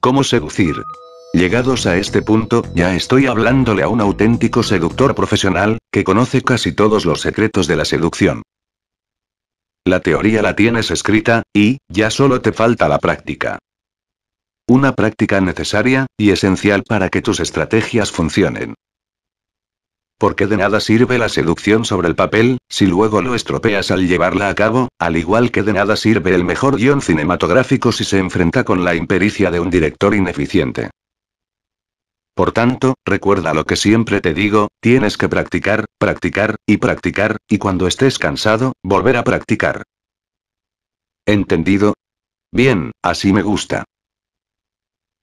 ¿Cómo seducir? Llegados a este punto, ya estoy hablándole a un auténtico seductor profesional, que conoce casi todos los secretos de la seducción. La teoría la tienes escrita, y, ya solo te falta la práctica. Una práctica necesaria, y esencial para que tus estrategias funcionen. Porque de nada sirve la seducción sobre el papel, si luego lo estropeas al llevarla a cabo, al igual que de nada sirve el mejor guión cinematográfico si se enfrenta con la impericia de un director ineficiente. Por tanto, recuerda lo que siempre te digo, tienes que practicar, practicar, y practicar, y cuando estés cansado, volver a practicar. ¿Entendido? Bien, así me gusta.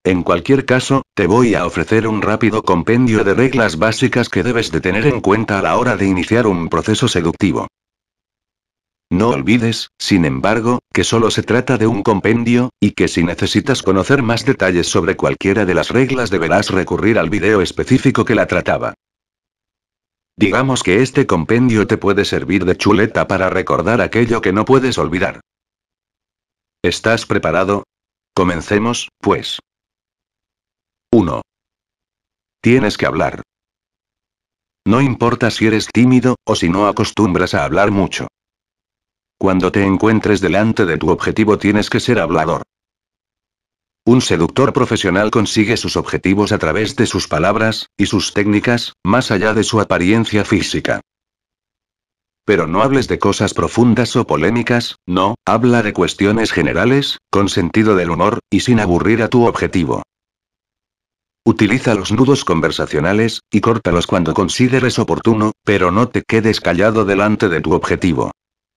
En cualquier caso, te voy a ofrecer un rápido compendio de reglas básicas que debes de tener en cuenta a la hora de iniciar un proceso seductivo. No olvides, sin embargo, que solo se trata de un compendio, y que si necesitas conocer más detalles sobre cualquiera de las reglas deberás recurrir al video específico que la trataba. Digamos que este compendio te puede servir de chuleta para recordar aquello que no puedes olvidar. ¿Estás preparado? Comencemos, pues. 1. Tienes que hablar. No importa si eres tímido, o si no acostumbras a hablar mucho. Cuando te encuentres delante de tu objetivo tienes que ser hablador. Un seductor profesional consigue sus objetivos a través de sus palabras, y sus técnicas, más allá de su apariencia física. Pero no hables de cosas profundas o polémicas, no, habla de cuestiones generales, con sentido del humor, y sin aburrir a tu objetivo. Utiliza los nudos conversacionales, y córtalos cuando consideres oportuno, pero no te quedes callado delante de tu objetivo.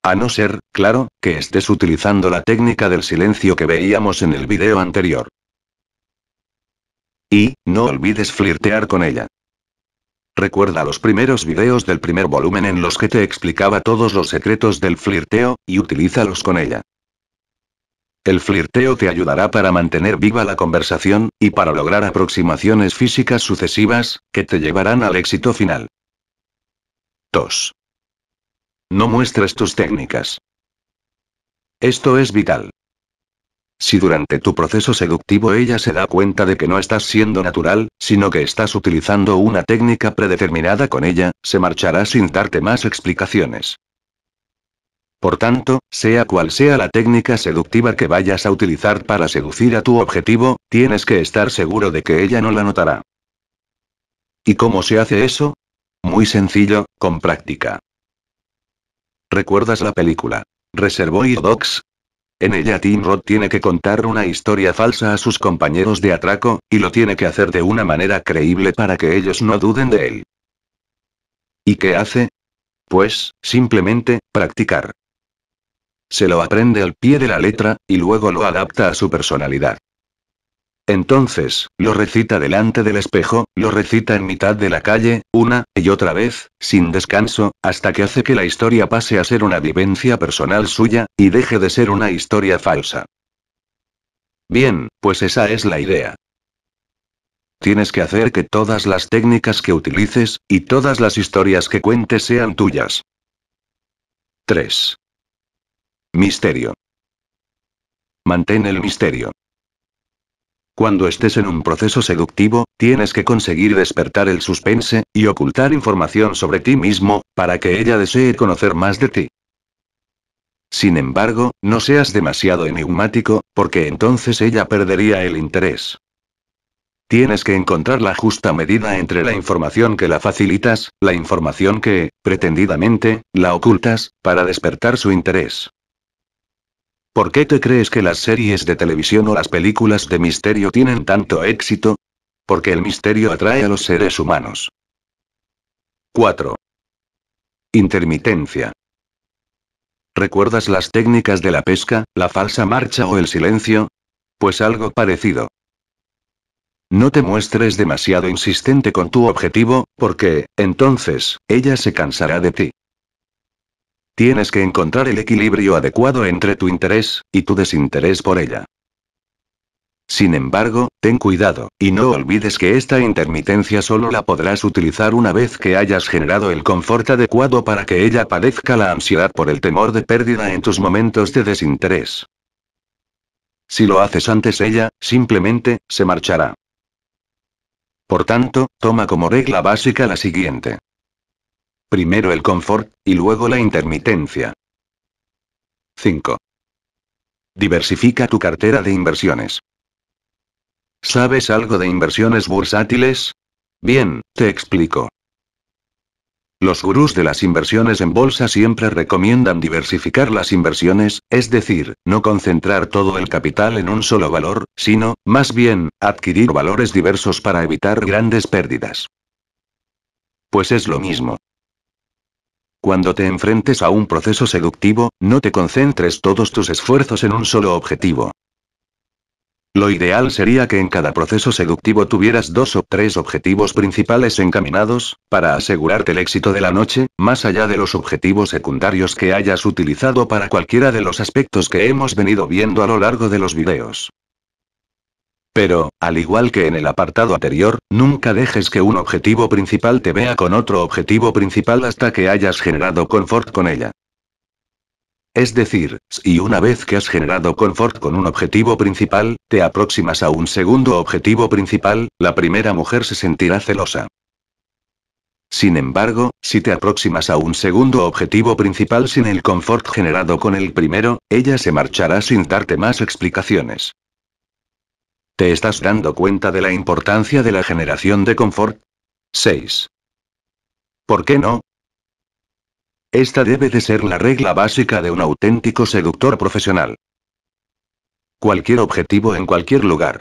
A no ser, claro, que estés utilizando la técnica del silencio que veíamos en el video anterior. Y, no olvides flirtear con ella. Recuerda los primeros videos del primer volumen en los que te explicaba todos los secretos del flirteo, y utilízalos con ella. El flirteo te ayudará para mantener viva la conversación, y para lograr aproximaciones físicas sucesivas, que te llevarán al éxito final. 2. No muestres tus técnicas. Esto es vital. Si durante tu proceso seductivo ella se da cuenta de que no estás siendo natural, sino que estás utilizando una técnica predeterminada con ella, se marchará sin darte más explicaciones. Por tanto, sea cual sea la técnica seductiva que vayas a utilizar para seducir a tu objetivo, tienes que estar seguro de que ella no la notará. ¿Y cómo se hace eso? Muy sencillo, con práctica. ¿Recuerdas la película? Reservoir Dogs, en ella Tim Rod tiene que contar una historia falsa a sus compañeros de atraco, y lo tiene que hacer de una manera creíble para que ellos no duden de él. ¿Y qué hace? Pues, simplemente, practicar. Se lo aprende al pie de la letra, y luego lo adapta a su personalidad. Entonces, lo recita delante del espejo, lo recita en mitad de la calle, una y otra vez, sin descanso, hasta que hace que la historia pase a ser una vivencia personal suya, y deje de ser una historia falsa. Bien, pues esa es la idea. Tienes que hacer que todas las técnicas que utilices, y todas las historias que cuentes sean tuyas. 3. Misterio. Mantén el misterio. Cuando estés en un proceso seductivo, tienes que conseguir despertar el suspense, y ocultar información sobre ti mismo, para que ella desee conocer más de ti. Sin embargo, no seas demasiado enigmático, porque entonces ella perdería el interés. Tienes que encontrar la justa medida entre la información que la facilitas, la información que, pretendidamente, la ocultas, para despertar su interés. ¿Por qué te crees que las series de televisión o las películas de misterio tienen tanto éxito? Porque el misterio atrae a los seres humanos. 4. Intermitencia. ¿Recuerdas las técnicas de la pesca, la falsa marcha o el silencio? Pues algo parecido. No te muestres demasiado insistente con tu objetivo, porque, entonces, ella se cansará de ti. Tienes que encontrar el equilibrio adecuado entre tu interés, y tu desinterés por ella. Sin embargo, ten cuidado, y no olvides que esta intermitencia solo la podrás utilizar una vez que hayas generado el confort adecuado para que ella padezca la ansiedad por el temor de pérdida en tus momentos de desinterés. Si lo haces antes ella, simplemente, se marchará. Por tanto, toma como regla básica la siguiente. Primero el confort, y luego la intermitencia. 5. Diversifica tu cartera de inversiones. ¿Sabes algo de inversiones bursátiles? Bien, te explico. Los gurús de las inversiones en bolsa siempre recomiendan diversificar las inversiones, es decir, no concentrar todo el capital en un solo valor, sino, más bien, adquirir valores diversos para evitar grandes pérdidas. Pues es lo mismo. Cuando te enfrentes a un proceso seductivo, no te concentres todos tus esfuerzos en un solo objetivo. Lo ideal sería que en cada proceso seductivo tuvieras dos o tres objetivos principales encaminados, para asegurarte el éxito de la noche, más allá de los objetivos secundarios que hayas utilizado para cualquiera de los aspectos que hemos venido viendo a lo largo de los videos. Pero, al igual que en el apartado anterior, nunca dejes que un objetivo principal te vea con otro objetivo principal hasta que hayas generado confort con ella. Es decir, si una vez que has generado confort con un objetivo principal, te aproximas a un segundo objetivo principal, la primera mujer se sentirá celosa. Sin embargo, si te aproximas a un segundo objetivo principal sin el confort generado con el primero, ella se marchará sin darte más explicaciones. ¿Te estás dando cuenta de la importancia de la generación de confort? 6. ¿Por qué no? Esta debe de ser la regla básica de un auténtico seductor profesional. Cualquier objetivo en cualquier lugar.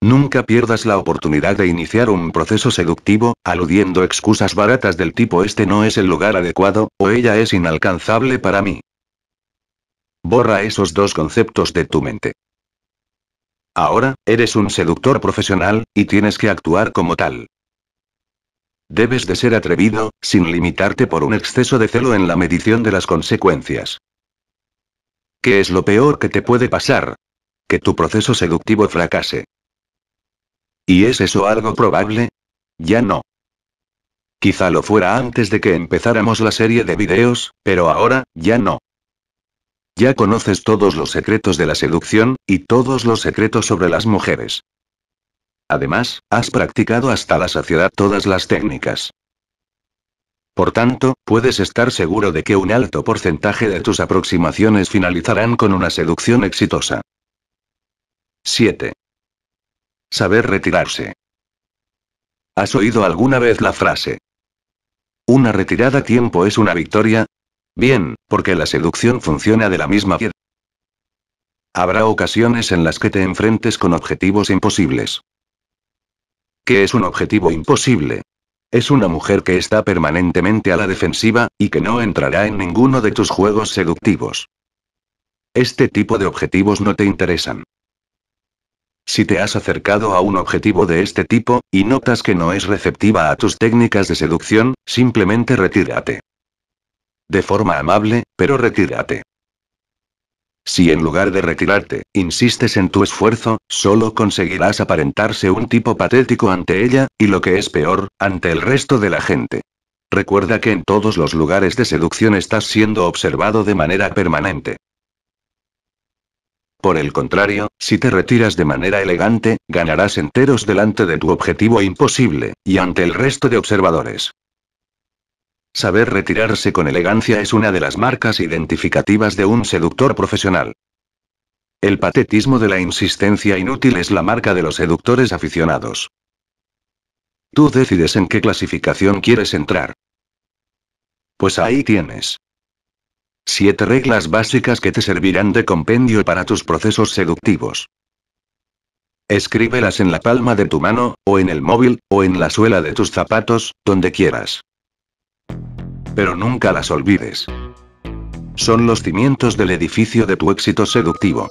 Nunca pierdas la oportunidad de iniciar un proceso seductivo, aludiendo excusas baratas del tipo este no es el lugar adecuado, o ella es inalcanzable para mí. Borra esos dos conceptos de tu mente. Ahora, eres un seductor profesional, y tienes que actuar como tal. Debes de ser atrevido, sin limitarte por un exceso de celo en la medición de las consecuencias. ¿Qué es lo peor que te puede pasar? Que tu proceso seductivo fracase. ¿Y es eso algo probable? Ya no. Quizá lo fuera antes de que empezáramos la serie de videos, pero ahora, ya no. Ya conoces todos los secretos de la seducción, y todos los secretos sobre las mujeres. Además, has practicado hasta la saciedad todas las técnicas. Por tanto, puedes estar seguro de que un alto porcentaje de tus aproximaciones finalizarán con una seducción exitosa. 7. Saber retirarse. ¿Has oído alguna vez la frase? Una retirada a tiempo es una victoria, Bien, porque la seducción funciona de la misma manera. Habrá ocasiones en las que te enfrentes con objetivos imposibles. ¿Qué es un objetivo imposible? Es una mujer que está permanentemente a la defensiva, y que no entrará en ninguno de tus juegos seductivos. Este tipo de objetivos no te interesan. Si te has acercado a un objetivo de este tipo, y notas que no es receptiva a tus técnicas de seducción, simplemente retírate de forma amable, pero retírate. Si en lugar de retirarte, insistes en tu esfuerzo, solo conseguirás aparentarse un tipo patético ante ella, y lo que es peor, ante el resto de la gente. Recuerda que en todos los lugares de seducción estás siendo observado de manera permanente. Por el contrario, si te retiras de manera elegante, ganarás enteros delante de tu objetivo imposible, y ante el resto de observadores. Saber retirarse con elegancia es una de las marcas identificativas de un seductor profesional. El patetismo de la insistencia inútil es la marca de los seductores aficionados. Tú decides en qué clasificación quieres entrar. Pues ahí tienes. Siete reglas básicas que te servirán de compendio para tus procesos seductivos. Escríbelas en la palma de tu mano, o en el móvil, o en la suela de tus zapatos, donde quieras pero nunca las olvides. Son los cimientos del edificio de tu éxito seductivo.